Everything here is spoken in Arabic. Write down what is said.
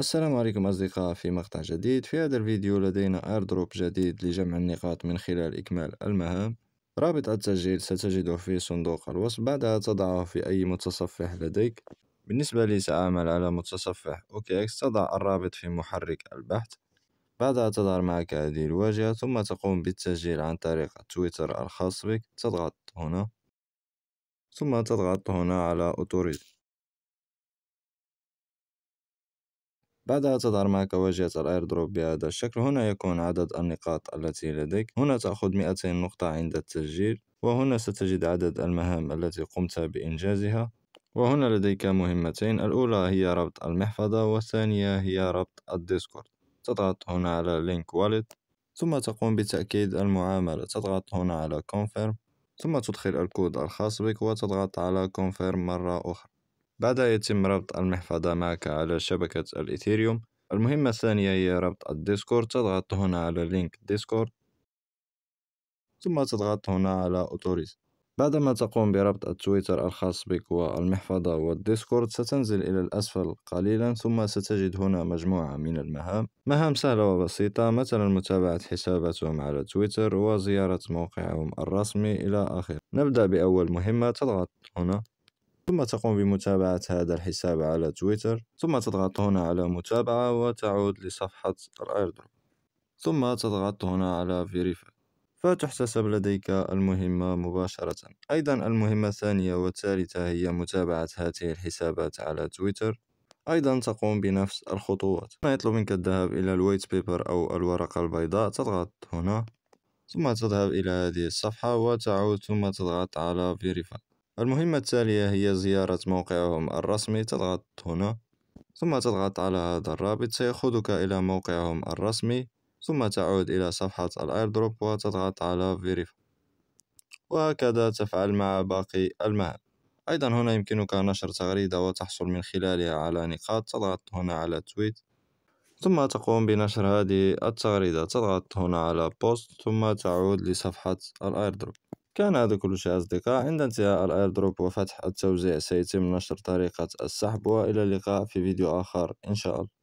السلام عليكم أصدقاء في مقطع جديد في هذا الفيديو لدينا ايردروب جديد لجمع النقاط من خلال إكمال المهام رابط التسجيل ستجده في صندوق الوصف بعدها تضعه في أي متصفح لديك بالنسبة لي سأعمل على متصفح OKX تضع الرابط في محرك البحث بعدها تظهر معك هذه الواجهة ثم تقوم بالتسجيل عن طريق تويتر الخاص بك تضغط هنا ثم تضغط هنا على أوتوريد بعدها تظهر معك واجهة الأيردروب بهذا الشكل هنا يكون عدد النقاط التي لديك هنا تأخذ 200 نقطة عند التسجيل وهنا ستجد عدد المهام التي قمت بإنجازها وهنا لديك مهمتين الأولى هي ربط المحفظة والثانية هي ربط الديسكورد تضغط هنا على لينك واليت ثم تقوم بتأكيد المعاملة تضغط هنا على كونفيرم ثم تدخل الكود الخاص بك وتضغط على كونفيرم مرة أخرى بعدها يتم ربط المحفظة معك على شبكة الإيثيريوم المهمة الثانية هي ربط الديسكورد تضغط هنا على لينك ديسكورد ثم تضغط هنا على أوتوريز بعدما تقوم بربط التويتر الخاص بك والمحفظة والديسكورد ستنزل إلى الأسفل قليلا ثم ستجد هنا مجموعة من المهام مهام سهلة وبسيطة مثلا متابعة حساباتهم على تويتر وزيارة موقعهم الرسمي إلى آخره نبدأ بأول مهمة تضغط هنا ثم تقوم بمتابعة هذا الحساب على تويتر ثم تضغط هنا على متابعة وتعود لصفحة الأيردروب ثم تضغط هنا على فيريفا فتحتسب لديك المهمة مباشرة أيضا المهمة الثانية والثالثة هي متابعة هذه الحسابات على تويتر أيضا تقوم بنفس الخطوات ما يطلب منك الذهاب إلى الويت بيبر أو الورقة البيضاء تضغط هنا ثم تذهب إلى هذه الصفحة وتعود ثم تضغط على فيريفاي المهمة التالية هي زيارة موقعهم الرسمي تضغط هنا ثم تضغط على هذا الرابط سيأخذك إلى موقعهم الرسمي ثم تعود إلى صفحة الأيردروب وتضغط على فيريفاي وهكذا تفعل مع باقي المهام أيضا هنا يمكنك نشر تغريدة وتحصل من خلالها على نقاط تضغط هنا على تويت ثم تقوم بنشر هذه التغريدة تضغط هنا على بوست ثم تعود لصفحة الأيردروب كان هذا كل شيء أصدقاء عند انتهاء الأيردروب وفتح التوزيع سيتم نشر طريقة السحب وإلى اللقاء في فيديو آخر إن شاء الله